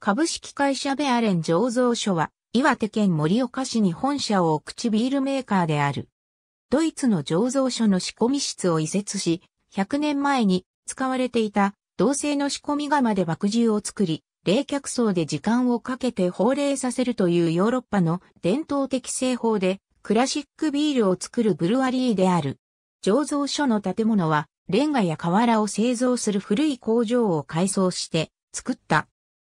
株式会社ベアレン醸造所は、岩手県盛岡市に本社を置く地ビールメーカーである。ドイツの醸造所の仕込み室を移設し、100年前に使われていた銅製の仕込み窯で爆汁を作り、冷却層で時間をかけて放冷させるというヨーロッパの伝統的製法で、クラシックビールを作るブルワリーである。醸造所の建物は、レンガや瓦を製造する古い工場を改装して作った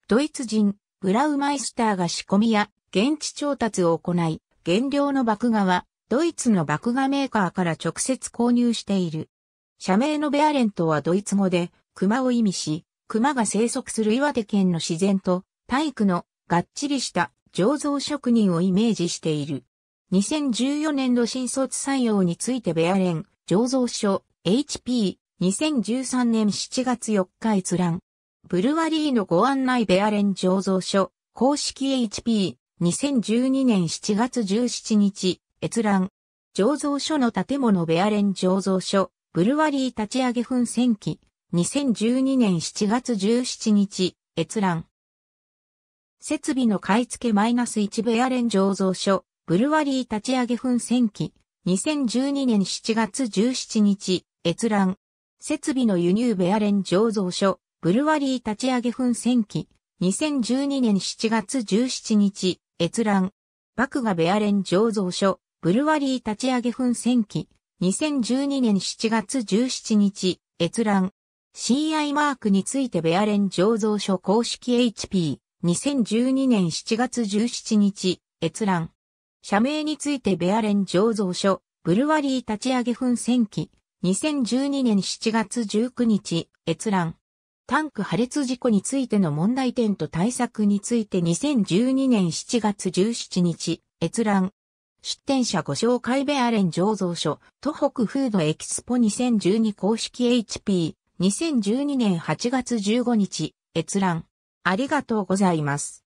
ドイツ人、ブラウマイスターが仕込みや現地調達を行い、原料の麦画はドイツの麦画メーカーから直接購入している。社名のベアレントはドイツ語で熊を意味し、熊が生息する岩手県の自然と体育のがっちりした醸造職人をイメージしている。2014年度新卒採用についてベアレン醸造所 HP2013 年7月4日閲覧。ブルワリーのご案内ベアレン醸造所、公式 HP、2012年7月17日、閲覧。醸造所の建物ベアレン醸造所、ブルワリー立ち上げ奮戦記、2012年7月17日、閲覧。設備の買い付けマイナス -1 ベアレン醸造所、ブルワリー立ち上げ奮戦記、2012年7月17日、閲覧。設備の輸入ベアレン醸造所、ブルワリー立ち上げ奮戦記、2012年7月17日、閲覧。幕がベアレン醸造所、ブルワリー立ち上げ奮戦記、2012年7月17日、閲覧。CI マークについてベアレン醸造所公式 HP、2012年7月17日、閲覧。社名についてベアレン醸造所、ブルワリー立ち上げ奮戦記、2012年7月19日、閲覧。タンク破裂事故についての問題点と対策について2012年7月17日、閲覧。出展者ご紹介ベアレン醸造所、東北フードエキスポ2012公式 HP、2012年8月15日、閲覧。ありがとうございます。